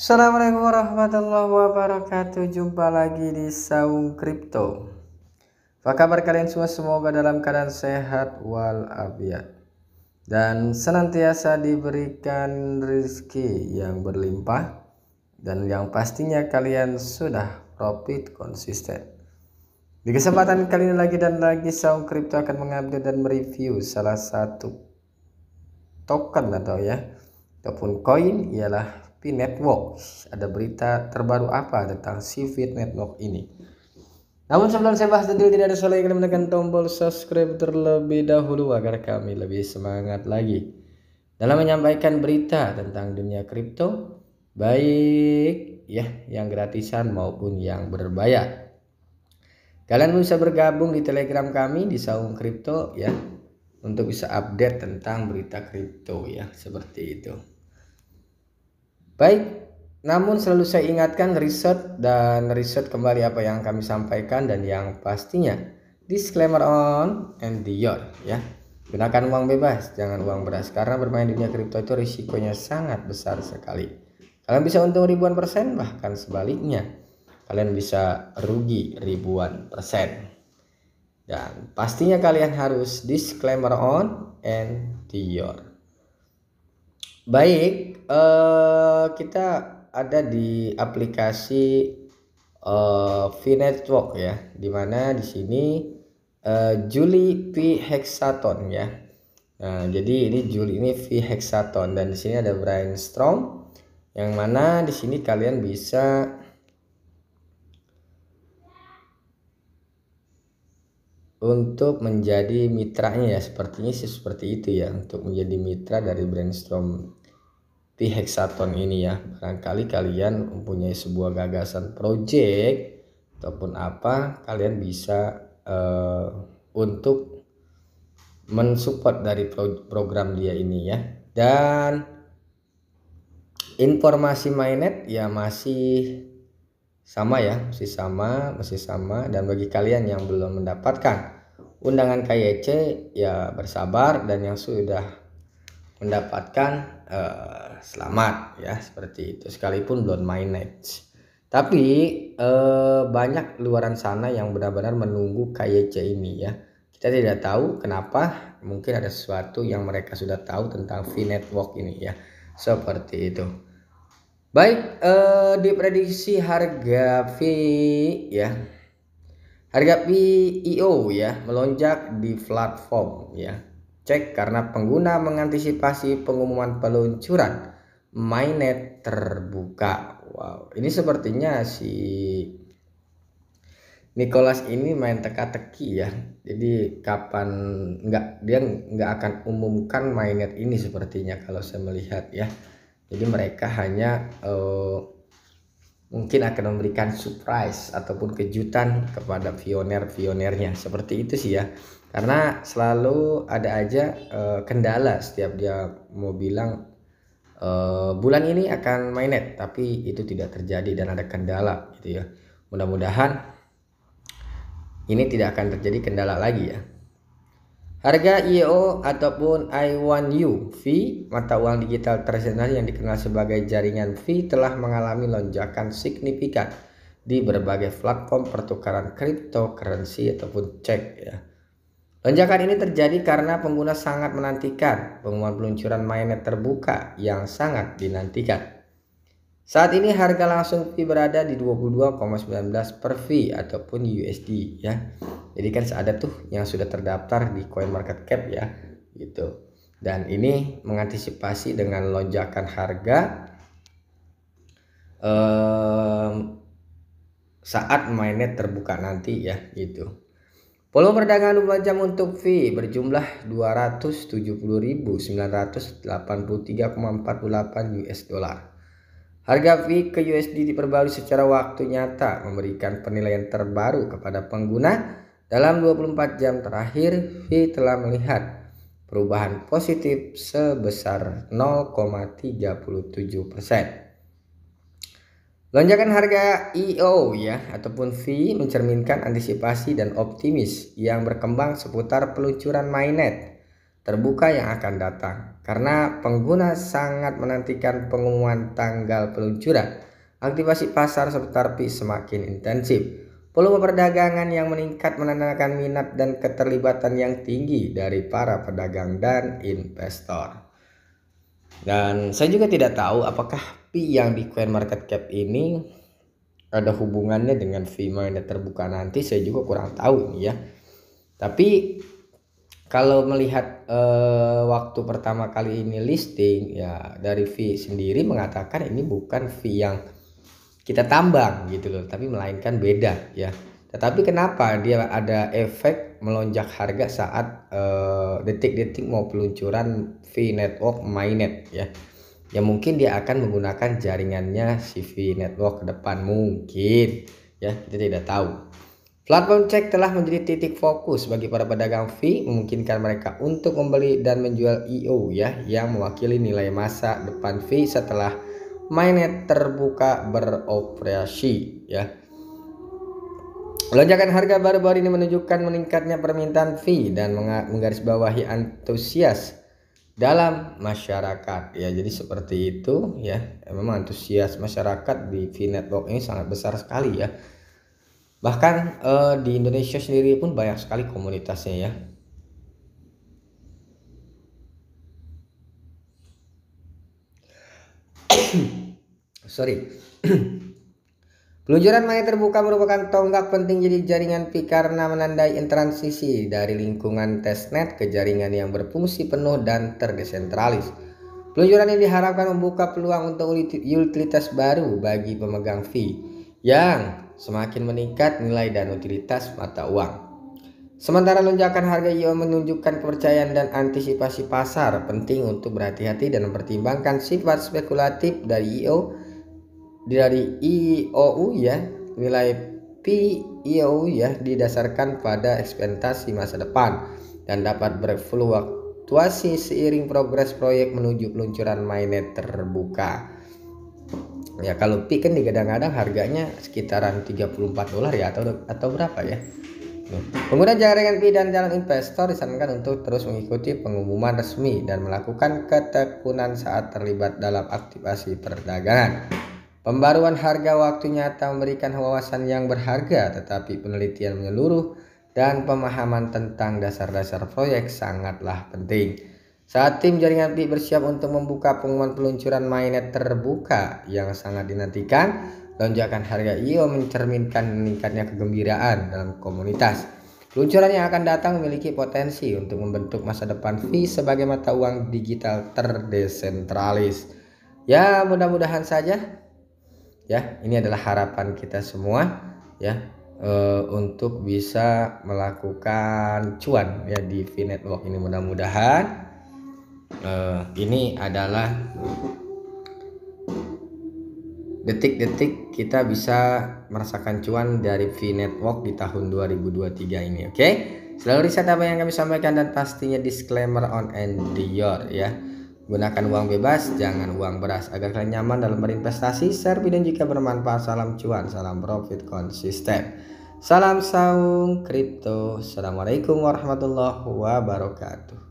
Assalamualaikum warahmatullahi wabarakatuh Jumpa lagi di Saung Crypto. Apa kabar kalian semua? Semoga dalam keadaan sehat walafiat Dan senantiasa diberikan rezeki yang berlimpah Dan yang pastinya kalian sudah profit konsisten Di kesempatan kali ini lagi dan lagi Saung Crypto akan mengupdate dan mereview salah satu token atau ya ataupun koin ialah P network Ada berita terbaru apa tentang Civit Network ini? Namun sebelum saya bahas detail tidak ada salah yang menekan tombol subscribe terlebih dahulu agar kami lebih semangat lagi dalam menyampaikan berita tentang dunia kripto baik ya yang gratisan maupun yang berbayar. Kalian bisa bergabung di Telegram kami di Saung Kripto ya untuk bisa update tentang berita kripto ya seperti itu. Baik, namun selalu saya ingatkan riset dan riset kembali apa yang kami sampaikan dan yang pastinya disclaimer on and beyond ya. Gunakan uang bebas, jangan uang beras karena bermain di dunia kripto itu risikonya sangat besar sekali. Kalian bisa untung ribuan persen bahkan sebaliknya. Kalian bisa rugi ribuan persen. Dan pastinya kalian harus disclaimer on and beyond. Baik, Eh, kita ada di aplikasi uh, Vnetwork ya, dimana di sini uh, Juli V Hexaton ya. Nah, jadi ini Juli ini V Hexaton dan di sini ada Brian Strong yang mana di sini kalian bisa untuk menjadi mitranya ya sepertinya sih seperti itu ya untuk menjadi mitra dari brainstorm di heksaton ini ya. Barangkali kalian mempunyai sebuah gagasan project ataupun apa, kalian bisa uh, untuk mensupport dari pro program dia ini ya. Dan informasi mainnet ya masih sama ya, masih sama, masih sama dan bagi kalian yang belum mendapatkan undangan KYC ya bersabar dan yang sudah mendapatkan uh, selamat ya seperti itu sekalipun belum main match tapi uh, banyak luaran sana yang benar-benar menunggu KYC ini ya. Kita tidak tahu kenapa, mungkin ada sesuatu yang mereka sudah tahu tentang V Network ini ya. Seperti itu. Baik, uh, diprediksi harga V ya. Harga VIO e ya melonjak di platform ya cek karena pengguna mengantisipasi pengumuman peluncuran mainnet terbuka. Wow, ini sepertinya si Nicholas ini main teka-teki ya. Jadi kapan nggak dia nggak akan umumkan mainnet ini sepertinya kalau saya melihat ya. Jadi mereka hanya uh, mungkin akan memberikan surprise ataupun kejutan kepada pioner-pionernya. Seperti itu sih ya karena selalu ada aja uh, kendala setiap dia mau bilang uh, bulan ini akan mainnet tapi itu tidak terjadi dan ada kendala gitu ya mudah-mudahan ini tidak akan terjadi kendala lagi ya harga IO ataupun I1U V mata uang digital tradisional yang dikenal sebagai jaringan V telah mengalami lonjakan signifikan di berbagai platform pertukaran cryptocurrency ataupun cek ya Lonjakan ini terjadi karena pengguna sangat menantikan pengumuman peluncuran mainnet terbuka yang sangat dinantikan. Saat ini harga langsung fee berada di 22,19 per fee ataupun USD ya. Jadi kan ada tuh yang sudah terdaftar di Coin Market Cap ya gitu. Dan ini mengantisipasi dengan lonjakan harga eh, saat mainnet terbuka nanti ya gitu. Volume perdagangan 24 jam untuk V berjumlah 270.983,48 US dollar. Harga V ke USD diperbarui secara waktu nyata memberikan penilaian terbaru kepada pengguna dalam 24 jam terakhir V telah melihat perubahan positif sebesar 0,37 persen. Lonjakan harga EO ya ataupun V mencerminkan antisipasi dan optimis yang berkembang seputar peluncuran mainnet terbuka yang akan datang karena pengguna sangat menantikan pengumuman tanggal peluncuran. Aktivasi pasar seputar V semakin intensif. Volume perdagangan yang meningkat menandakan minat dan keterlibatan yang tinggi dari para pedagang dan investor. Dan saya juga tidak tahu apakah tapi yang di coin market cap ini ada hubungannya dengan fee yang terbuka nanti saya juga kurang tahu ini ya tapi kalau melihat eh, waktu pertama kali ini listing ya dari fee sendiri mengatakan ini bukan fee yang kita tambang gitu loh tapi melainkan beda ya tetapi kenapa dia ada efek melonjak harga saat eh, detik-detik uh, mau peluncuran v network mainnet ya ya mungkin dia akan menggunakan jaringannya CV network ke depan mungkin ya kita tidak tahu Platform cek telah menjadi titik fokus bagi para pedagang fee, memungkinkan mereka untuk membeli dan menjual IO ya, yang mewakili nilai masa depan fee setelah mainnet terbuka beroperasi ya. Lonjakan harga baru-baru ini menunjukkan meningkatnya permintaan fee dan menggarisbawahi antusias dalam masyarakat ya jadi seperti itu ya. ya memang antusias masyarakat di V Network ini sangat besar sekali ya bahkan eh, di Indonesia sendiri pun banyak sekali komunitasnya ya sorry Peluncuran maya terbuka merupakan tonggak penting jadi jaringan Pi karena menandai transisi dari lingkungan testnet ke jaringan yang berfungsi penuh dan terdesentralis. Peluncuran ini diharapkan membuka peluang untuk utilitas baru bagi pemegang fee yang semakin meningkat nilai dan utilitas mata uang. Sementara lonjakan harga IO menunjukkan kepercayaan dan antisipasi pasar penting untuk berhati-hati dan mempertimbangkan sifat spekulatif dari IO dari IOU ya nilai PIOU ya didasarkan pada ekspektasi masa depan dan dapat berfluktuasi seiring progres proyek menuju peluncuran mainnet terbuka ya kalau pi kan di kadang-kadang harganya sekitaran 34 dolar ya atau atau berapa ya Pengguna jaringan PI dan jalan investor disarankan untuk terus mengikuti pengumuman resmi dan melakukan ketekunan saat terlibat dalam aktivasi perdagangan. Pembaruan harga waktu nyata memberikan wawasan yang berharga, tetapi penelitian menyeluruh dan pemahaman tentang dasar-dasar proyek sangatlah penting. Saat tim jaringan PI bersiap untuk membuka pengumuman peluncuran mainnet terbuka yang sangat dinantikan, lonjakan harga IO mencerminkan meningkatnya kegembiraan dalam komunitas. Peluncuran yang akan datang memiliki potensi untuk membentuk masa depan V sebagai mata uang digital terdesentralis. Ya, mudah-mudahan saja ya ini adalah harapan kita semua ya e, untuk bisa melakukan cuan ya di V Network ini mudah-mudahan e, ini adalah detik-detik kita bisa merasakan cuan dari V-Network di tahun 2023 ini oke okay? selalu riset apa yang kami sampaikan dan pastinya disclaimer on and your ya Gunakan uang bebas, jangan uang beras agar kalian nyaman dalam berinvestasi. Share video jika bermanfaat. Salam cuan, salam profit konsisten. Salam saung kripto. Assalamualaikum warahmatullahi wabarakatuh.